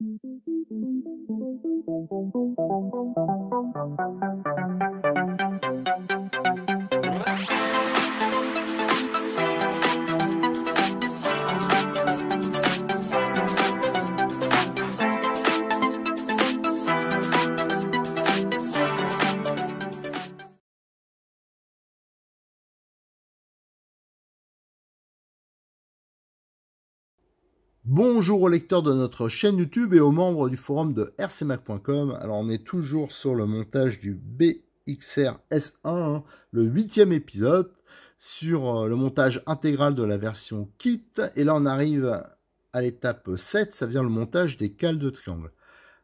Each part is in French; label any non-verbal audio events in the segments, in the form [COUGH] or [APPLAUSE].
Thank you. Bonjour aux lecteurs de notre chaîne YouTube et aux membres du forum de rcmac.com. Alors on est toujours sur le montage du BXR S1, hein, le huitième épisode, sur euh, le montage intégral de la version kit. Et là on arrive à l'étape 7, ça vient le montage des cales de triangle.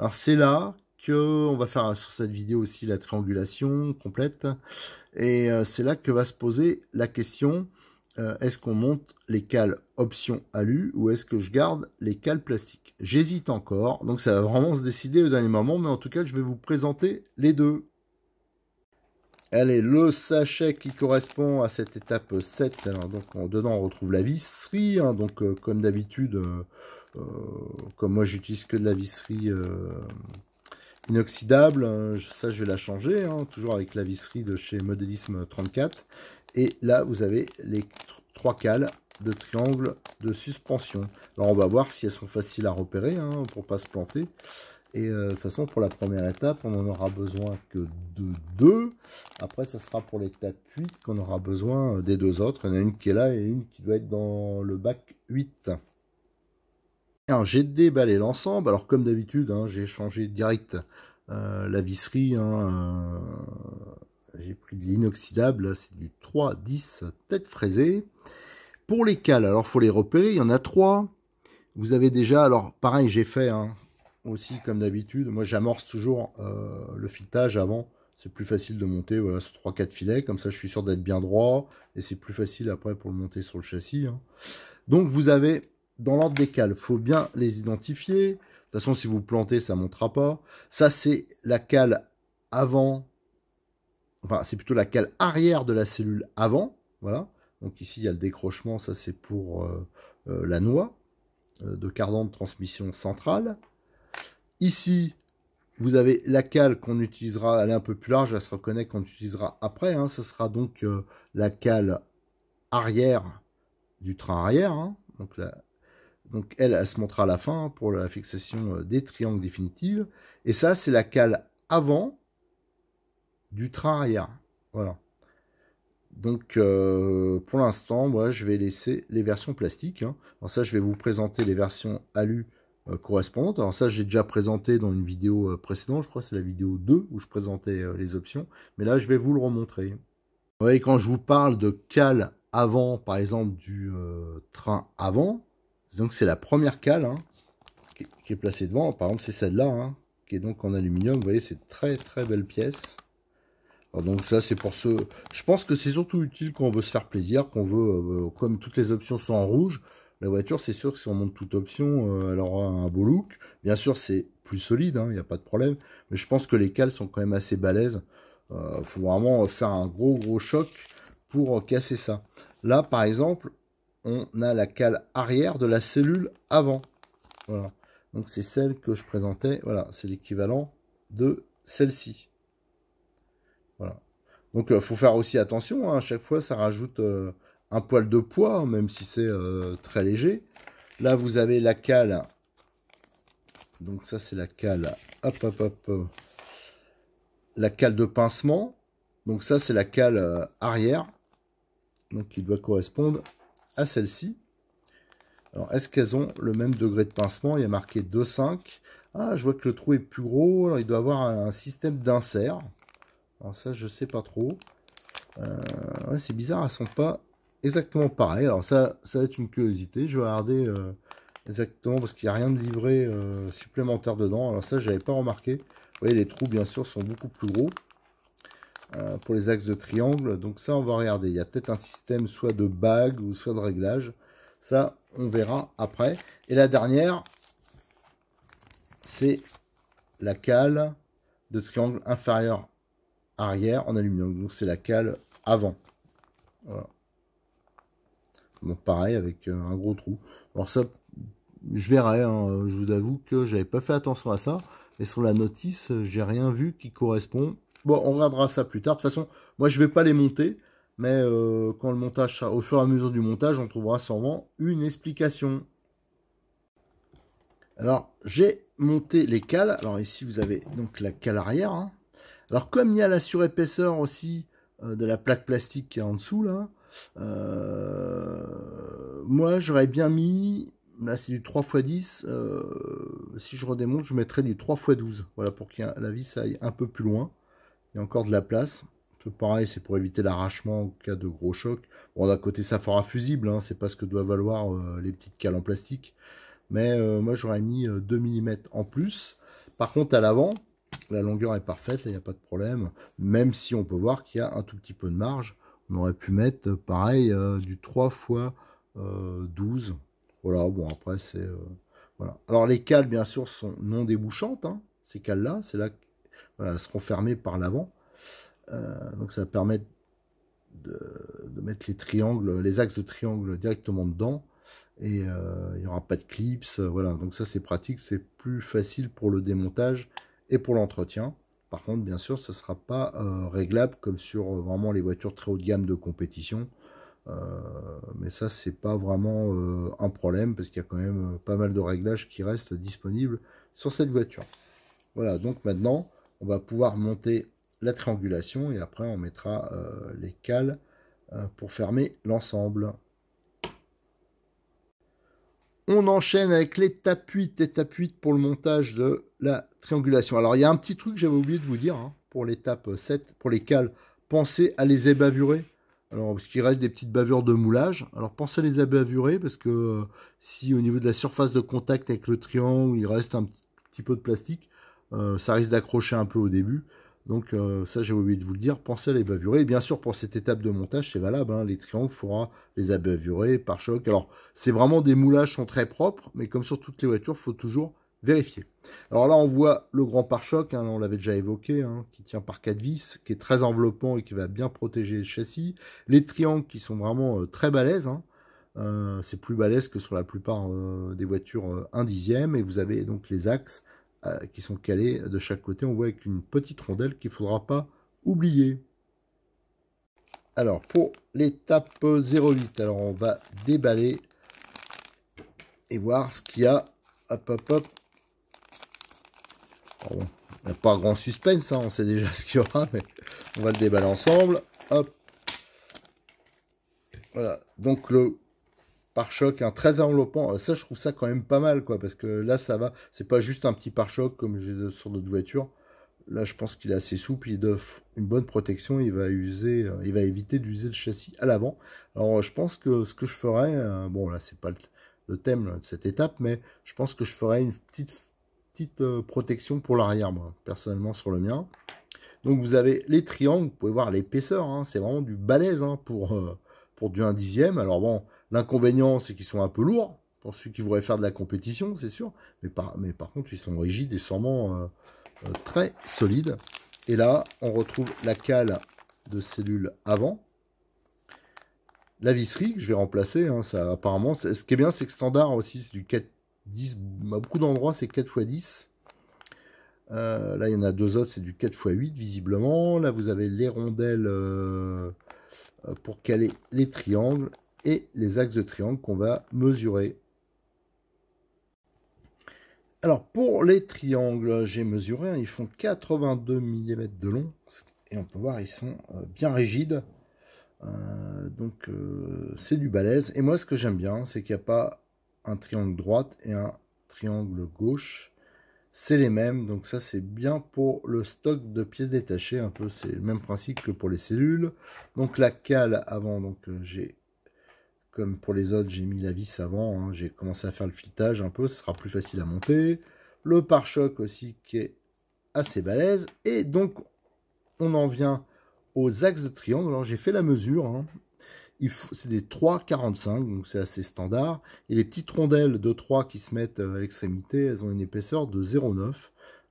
Alors c'est là que on va faire euh, sur cette vidéo aussi la triangulation complète. Et euh, c'est là que va se poser la question euh, est-ce qu'on monte les cales option alu ou est-ce que je garde les cales plastiques J'hésite encore, donc ça va vraiment se décider au dernier moment, mais en tout cas, je vais vous présenter les deux. Allez, le sachet qui correspond à cette étape 7. Alors, donc, en dedans, on retrouve la visserie. Hein. donc, euh, comme d'habitude, euh, comme moi, j'utilise que de la visserie inoxydable. Hein, ça, je vais la changer. Hein, toujours avec la visserie de chez Modélisme 34. Et là, vous avez les trois cales de triangle de suspension. Alors, on va voir si elles sont faciles à repérer pour hein, pour pas se planter. Et euh, de toute façon, pour la première étape, on n'en aura besoin que de deux. Après, ça sera pour l'étape 8 qu'on aura besoin euh, des deux autres. Il y en a une qui est là et une qui doit être dans le bac 8. Alors, j'ai déballé l'ensemble. Alors, comme d'habitude, hein, j'ai changé direct euh, la visserie. Hein, j'ai pris de l'inoxydable, c'est du 3-10 tête fraisée. Pour les cales, alors il faut les repérer, il y en a trois. Vous avez déjà, alors pareil, j'ai fait hein, aussi comme d'habitude. Moi, j'amorce toujours euh, le filetage avant. C'est plus facile de monter voilà, sur 3-4 filets. Comme ça, je suis sûr d'être bien droit. Et c'est plus facile après pour le monter sur le châssis. Hein. Donc, vous avez dans l'ordre des cales. il faut bien les identifier. De toute façon, si vous plantez, ça ne montera pas. Ça, c'est la cale avant enfin c'est plutôt la cale arrière de la cellule avant, voilà. Donc ici il y a le décrochement, ça c'est pour euh, euh, la noix euh, de cardan de transmission centrale. Ici vous avez la cale qu'on utilisera, elle est un peu plus large, elle se reconnaît qu'on utilisera après. Hein. ça sera donc la cale arrière du train arrière. Hein. donc, donc elle, elle se montrera à la fin hein, pour la fixation des triangles définitifs. Et ça c'est la cale avant du train arrière. Voilà. Donc euh, pour l'instant, moi je vais laisser les versions plastiques. Hein. Alors ça, je vais vous présenter les versions alu euh, correspondantes. Alors ça, j'ai déjà présenté dans une vidéo euh, précédente, je crois que c'est la vidéo 2 où je présentais les options. Mais là, je vais vous le remontrer. Vous voyez, quand je vous parle de cale avant, par exemple, du train avant, donc c'est la première cale hein, qui, est placée devant. Par exemple, c'est celle-là, hein, qui est donc en aluminium. Vous voyez, c'est très très belle pièce. Ah, donc ça, c'est pour ce Je pense que c'est surtout utile quand on veut se faire plaisir, qu'on veut... Euh, comme toutes les options sont en rouge, la voiture, c'est sûr que si on monte toute option, euh, elle aura un beau look. Bien sûr, c'est plus solide, hein, il n'y a pas de problème. Mais je pense que les cales sont quand même assez balèzes. Il euh, faut vraiment faire un gros, gros choc pour casser ça. Là, par exemple, on a la cale arrière de la cellule avant. Voilà. Donc c'est celle que je présentais. Voilà, c'est l'équivalent de celle-ci. Donc, il euh, faut faire aussi attention. Hein. À chaque fois, ça rajoute euh, un poil de poids, hein, même si c'est euh, très léger. Là, vous avez la cale. Donc, ça, c'est la cale. Hop, La cale de pincement. Donc, ça, c'est la cale arrière. Donc, qui doit correspondre à celle-ci. Alors, est-ce qu'elles ont le même degré de pincement Il y a marqué 2,5. Ah, je vois que le trou est plus gros. Alors, il doit avoir un système d'insert. Alors ça, je sais pas trop. Euh, c'est bizarre, elles sont pas exactement pareilles. Alors ça, ça va être une curiosité. Je vais regarder euh, exactement parce qu'il n'y a rien de livré euh, supplémentaire dedans. Alors ça, j'avais pas remarqué. Vous voyez, les trous, bien sûr, sont beaucoup plus gros pour les axes de triangle. Donc ça, on va regarder. Il y a peut-être un système soit de bague ou soit de réglage. Ça, on verra après. Et la dernière, c'est la cale de triangle inférieur arrière en aluminium. Donc c'est la cale avant. Voilà. Bon, pareil avec euh, un gros trou. Alors ça, je verrai. Hein. Je vous avoue que j'avais pas fait attention à ça. Et sur la notice, j'ai rien vu qui correspond. Bon, on regardera ça plus tard. De toute façon, moi je vais pas les monter. Mais euh, quand le montage, au fur et à mesure du montage, on trouvera sûrement une explication. Alors, j'ai monté les cales. Alors ici, vous avez donc la cale arrière. Hein. Alors comme il y a la surépaisseur aussi euh, de la plaque plastique qui est en dessous là, euh, moi j'aurais bien mis, là c'est du 3 x 10, si je redémonte je mettrais du 3 x 12, voilà pour que la vis aille un peu plus loin, il y a encore de la place. Pareil, c'est pour éviter l'arrachement en cas de gros choc. Bon, d'un côté, ça fera fusible, hein, c'est pas ce que doivent valoir euh, les petites cales en plastique. Mais moi, j'aurais mis 2 mm en plus. Par contre, à l'avant, la longueur est parfaite, il n'y a pas de problème. Même si on peut voir qu'il y a un tout petit peu de marge. On aurait pu mettre, euh, pareil, euh, du 3 x 12. Voilà, bon, après, c'est... Euh, voilà. Alors, les cales, bien sûr, sont non débouchantes. Hein, ces cales-là, c'est là... Voilà, elles seront fermées par l'avant. donc, ça permet de, mettre les triangles, les axes de triangle directement dedans et il n'y aura pas de clips. Voilà, donc ça c'est pratique, c'est plus facile pour le démontage et pour l'entretien. Par contre, bien sûr, ça sera pas euh, réglable comme sur euh, vraiment les voitures très haut de gamme de compétition. Euh, mais ça, c'est pas vraiment un problème parce qu'il y a quand même pas mal de réglages qui restent disponibles sur cette voiture. Voilà, donc maintenant, on va pouvoir monter la triangulation et après, on mettra les cales pour fermer l'ensemble. On enchaîne avec l'étape 8, étape 8 pour le montage de la triangulation. Alors, il y a un petit truc que j'avais oublié de vous dire hein, pour l'étape 7, euh, pour les cales. Pensez à les ébavurer. Alors, parce qu'il reste des petites bavures de moulage. Alors, pensez à les ébavurer parce que euh, si au niveau de la surface de contact avec le triangle, il reste un petit peu de plastique, euh, ça risque d'accrocher un peu au début. Donc euh, ça, j'ai oublié de vous le dire, pensez à les bavurer. bien sûr, pour cette étape de montage, c'est valable. Hein. les triangles, il faudra les abavurer par choc. Alors, c'est vraiment des moulages sont très propres, mais comme sur toutes les voitures, il faut toujours vérifier. Alors là, on voit le grand pare-choc, hein. on l'avait déjà évoqué, hein, qui tient par quatre vis, qui est très enveloppant et qui va bien protéger le châssis. Les triangles qui sont vraiment euh, très balèzes. Euh, c'est plus balèze que sur la plupart des voitures 1 dixième. Et vous avez donc les axes euh, qui sont calés de chaque côté. On voit avec une petite rondelle qu'il ne faudra pas oublier. Alors, pour l'étape 08, alors on va déballer et voir ce qu'il y a. Hop, hop, hop. Bon, pas grand suspense, hein, on sait déjà [LAUGHS] ce qu'il y aura, mais on va le déballer ensemble. Hop. Voilà, donc le pare-choc, un très enveloppant. Euh, ça, je trouve ça quand même pas mal, quoi, parce que là, ça va. C'est pas juste un petit pare-choc comme j'ai sur d'autres voitures. Là, je pense qu'il est assez souple, il offre une bonne protection, il va user, euh, il va éviter d'user le châssis à l'avant. Alors, je pense que ce que je ferais, euh, bon, là, c'est pas le, thème de cette étape, mais je pense que je ferais une petite, petite protection pour l'arrière, moi, personnellement, sur le mien. Donc, vous avez les triangles, vous pouvez voir l'épaisseur, hein. c'est vraiment du balèze hein, pour, pour du 1 dixième. Alors, bon, L'inconvénient, c'est qu'ils sont un peu lourds pour ceux qui voudraient faire de la compétition, c'est sûr. Mais par, contre, ils sont rigides et sûrement euh, euh, très solides. Et là, on retrouve la cale de cellules avant. La visserie que je vais remplacer, hein, apparemment, ce qui est bien, c'est que standard aussi, c'est du 4 x 10, à beaucoup d'endroits, c'est 4 x 10. là, il y en a deux autres, c'est du 4 x 8, visiblement. Là, vous avez les rondelles euh, pour caler les triangles et les axes de triangle qu'on va mesurer. Alors pour les triangles, j'ai mesuré, hein, ils font 82 mm de long, et on peut voir ils sont euh, bien rigides, euh, donc euh, c'est du balèze. Et moi ce que j'aime bien, c'est qu'il n'y a pas un triangle droite et un triangle gauche, c'est les mêmes, donc ça c'est bien pour le stock de pièces détachées, un peu c'est le même principe que pour les cellules. Donc la cale avant, donc j'ai comme pour les autres, j'ai mis la vis avant. Hein. J'ai commencé à faire le filetage un peu. Ce sera plus facile à monter. Le pare-choc aussi qui est assez balèze. Et donc, on en vient aux axes de triangle. Alors, j'ai fait la mesure. Hein. C'est des 3,45, donc c'est assez standard. Et les petites rondelles de 3 qui se mettent euh, à l'extrémité, elles ont une épaisseur de 0,9.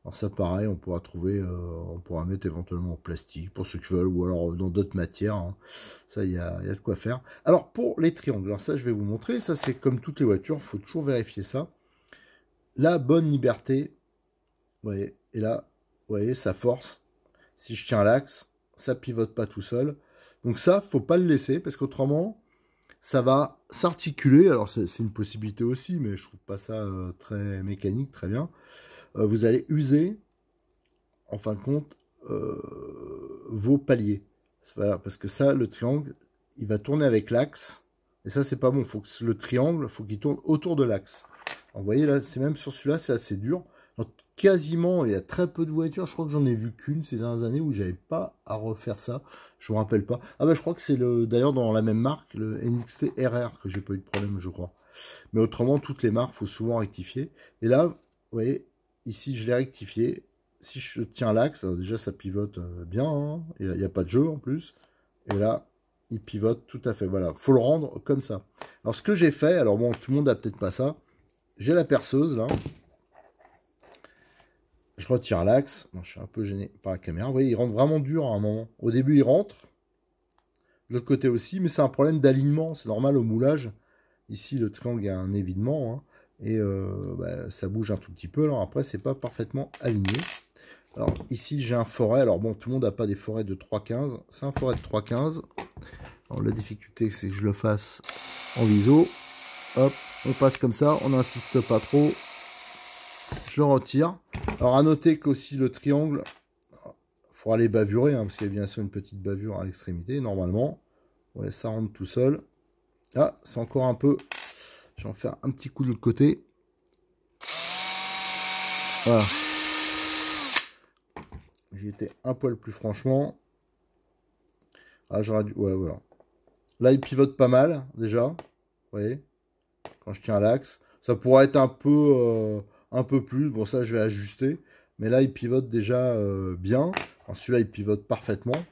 Alors ça pareil, on pourra trouver, euh, on pourra mettre éventuellement en plastique pour ceux qui veulent, ou alors euh, dans d'autres matières. Hein. Ça, il y a, y a, de quoi faire. Alors pour les triangles, alors ça je vais vous montrer, ça c'est comme toutes les voitures, il faut toujours vérifier ça. La bonne liberté, vous voyez, et là, vous voyez, ça force. Si je tiens l'axe, ça pivote pas tout seul. Donc ça, faut pas le laisser, parce qu'autrement, ça va s'articuler. Alors c'est une possibilité aussi, mais je trouve pas ça euh, très mécanique, très bien. Euh, vous allez user, en fin de compte, euh, vos paliers. parce que ça, le triangle, il va tourner avec l'axe. Et ça, c'est pas bon. Faut que le triangle, faut qu'il tourne autour de l'axe. Vous voyez, là, c'est même sur celui-là, c'est assez dur. quasiment, il y a très peu de voitures. Je crois que j'en ai vu qu'une ces dernières années où j'avais pas à refaire ça. Je me rappelle pas. Ah bah, je crois que c'est le, d'ailleurs, dans la même marque, le NXT RR que j'ai pas eu de problème, je crois. Mais autrement, toutes les marques, faut souvent rectifier. Et là, vous voyez, Ici, je l'ai rectifié. Si je tiens l'axe, déjà ça pivote euh, bien. Hein. Il n'y a pas de jeu en plus. Et là, il pivote tout à fait. Voilà, faut le rendre comme ça. Alors ce que j'ai fait, alors bon, tout le monde n'a peut-être pas ça. J'ai la perceuse là. Je retire l'axe. je suis un peu gêné par la caméra. Vous voyez, il rentre vraiment dur à un moment. Au début, il rentre. l'autre côté aussi, mais c'est un problème d'alignement. C'est normal au moulage. Ici, le triangle a un évidement. Hein et euh, bah, ça bouge un tout petit peu. Alors après, c'est pas parfaitement aligné. Alors ici, j'ai un forêt. Alors bon, tout le monde n'a pas des forêts de 3.15. C'est un forêt de 3.15. Alors la difficulté, c'est que je le fasse en viso. Hop, on passe comme ça, on n'insiste pas trop. Je le retire. Alors à noter qu'aussi le triangle, faudra les bavurer, hein, parce qu'il y a bien sûr une petite bavure à l'extrémité, normalement. laisse ça rentre tout seul. Ah, c'est encore un peu je vais en faire un petit coup de l'autre côté. Voilà. J'y étais un poil plus franchement. Ah, j'aurais dû... Ouais, voilà. Là, il pivote pas mal, déjà. Vous voyez Quand je tiens l'axe. Ça pourrait être un peu, euh, un peu plus. Bon, ça, je vais ajuster. Mais là, il pivote déjà euh, bien. Celui-là, il pivote parfaitement.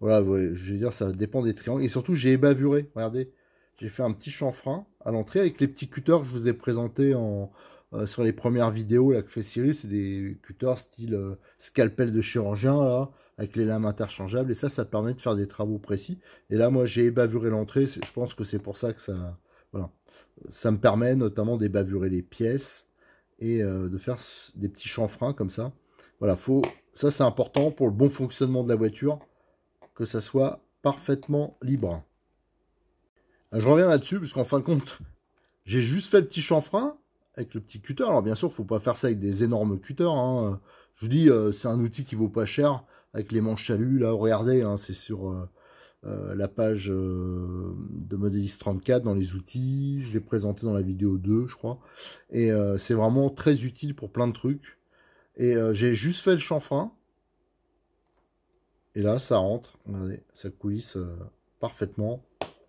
Voilà, je veux dire, ça dépend des triangles. Et surtout, j'ai ébavuré. Regardez j'ai fait un petit chanfrein à l'entrée avec les petits cutters que je vous ai présentés en, euh, sur les premières vidéos là, que fait Cyril. C'est des cutters style euh, scalpel de chirurgien, là, avec les lames interchangeables. Et ça, ça permet de faire des travaux précis. Et là, moi, j'ai ébavuré l'entrée. Je pense que c'est pour ça que ça... Voilà. Ça me permet notamment d'ébavurer les pièces et euh, de faire des petits chanfreins comme ça. Voilà, faut... ça c'est important pour le bon fonctionnement de la voiture, que ça soit parfaitement libre. Je reviens là-dessus, puisqu'en fin de compte, j'ai juste fait le petit chanfrein avec le petit cutter. Alors bien sûr, il faut pas faire ça avec des énormes cutters. Hein. Je vous dis, euh, c'est un outil qui vaut pas cher avec les manches chalues. Là, regardez, hein, c'est sur euh, euh, la page de Modelist 34 dans les outils. Je l'ai présenté dans la vidéo 2, je crois. Et c'est vraiment très utile pour plein de trucs. Et j'ai juste fait le chanfrein. Et là, ça rentre. Regardez, ça coulisse parfaitement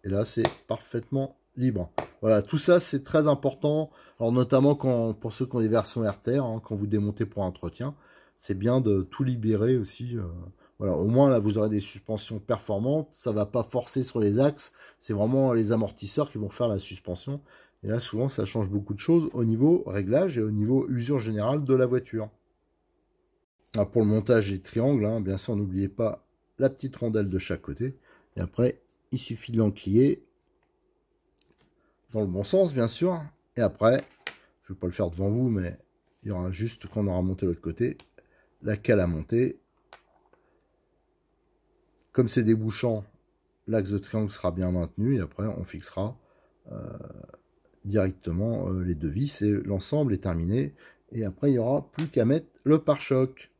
et là c'est parfaitement libre. Voilà, tout ça c'est très important, alors notamment quand, pour ceux qui ont des versions RTR, hein, quand vous démontez pour entretien, c'est bien de tout libérer aussi. Euh, voilà, au moins là vous aurez des suspensions performantes, ça va pas forcer sur les axes, c'est vraiment les amortisseurs qui vont faire la suspension. Et là souvent ça change beaucoup de choses au niveau réglage et au niveau usure générale de la voiture. pour le montage des triangles, hein, bien sûr n'oubliez pas la petite rondelle de chaque côté. Et après, il suffit de l'enquiller dans le bon sens, bien sûr. Et après, je ne vais pas le faire devant vous, mais il y aura juste, quand on aura monté l'autre côté, la cale à monter. Comme c'est débouchant, l'axe de triangle sera bien maintenu et après on fixera euh, directement euh, les deux vis et l'ensemble est terminé. Et après, il n'y aura plus qu'à mettre le pare-choc.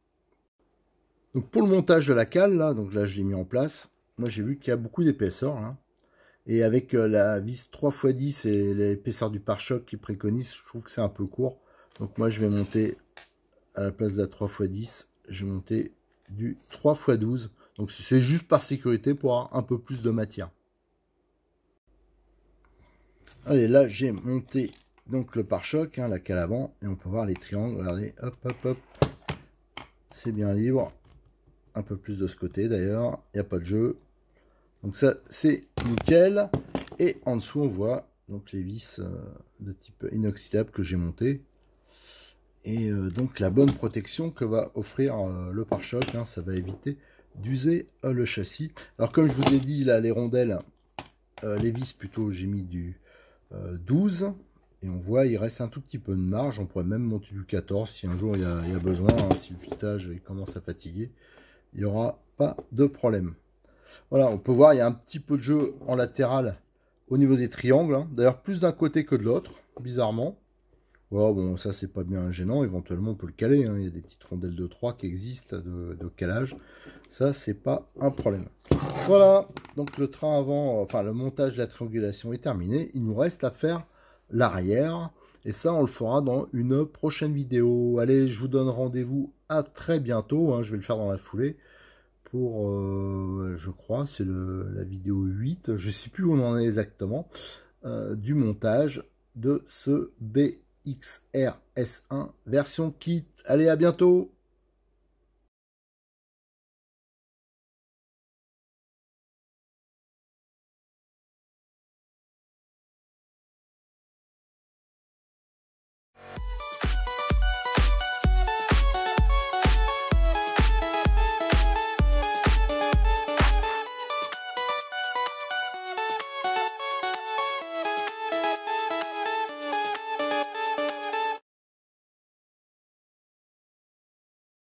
Donc pour le montage de la cale, là, donc là je l'ai mis en place, moi j'ai vu qu'il y a beaucoup d'épaisseur là. Hein. Et avec euh, la vis 3x10 et l'épaisseur du pare-choc qui préconise, je trouve que c'est un peu court. Donc moi je vais monter à la place de la 3x10, je vais monter du 3x12. Donc c'est juste par sécurité pour avoir un peu plus de matière. Allez, là j'ai monté donc le pare-choc, hein, la cale avant, et on peut voir les triangles, regardez, hop, hop, hop. C'est bien libre. Un peu plus de ce côté d'ailleurs, il n'y a pas de jeu. Donc ça, c'est nickel. Et en dessous, on voit donc les vis euh, de type inoxydable que j'ai monté. Et euh, donc la bonne protection que va offrir euh, le pare-choc, hein, ça va éviter d'user le châssis. Alors comme je vous ai dit, là, les rondelles, les vis plutôt, j'ai mis du 12. Et on voit, il reste un tout petit peu de marge. On pourrait même monter du 14 si un jour il y a, besoin. Hein, si le fitage commence à fatiguer, il n'y aura pas de problème. Voilà, on peut voir, il y a un petit peu de jeu en latéral au niveau des triangles. Hein. D'ailleurs, plus d'un côté que de l'autre, bizarrement. Voilà, oh, bon, ça, c'est pas bien gênant. Éventuellement, on peut le caler. Hein. Il y a des petites rondelles de 3 qui existent de, calage. Ça, c'est pas un problème. Voilà, donc le train avant, enfin, le montage de la triangulation est terminé. Il nous reste à faire l'arrière. Et ça, on le fera dans une prochaine vidéo. Allez, je vous donne rendez-vous à très bientôt. Hein. Je vais le faire dans la foulée pour, euh, je crois, c'est la vidéo 8, je sais plus où on en est exactement, euh, du montage de ce BXR S1 version kit. Allez, à bientôt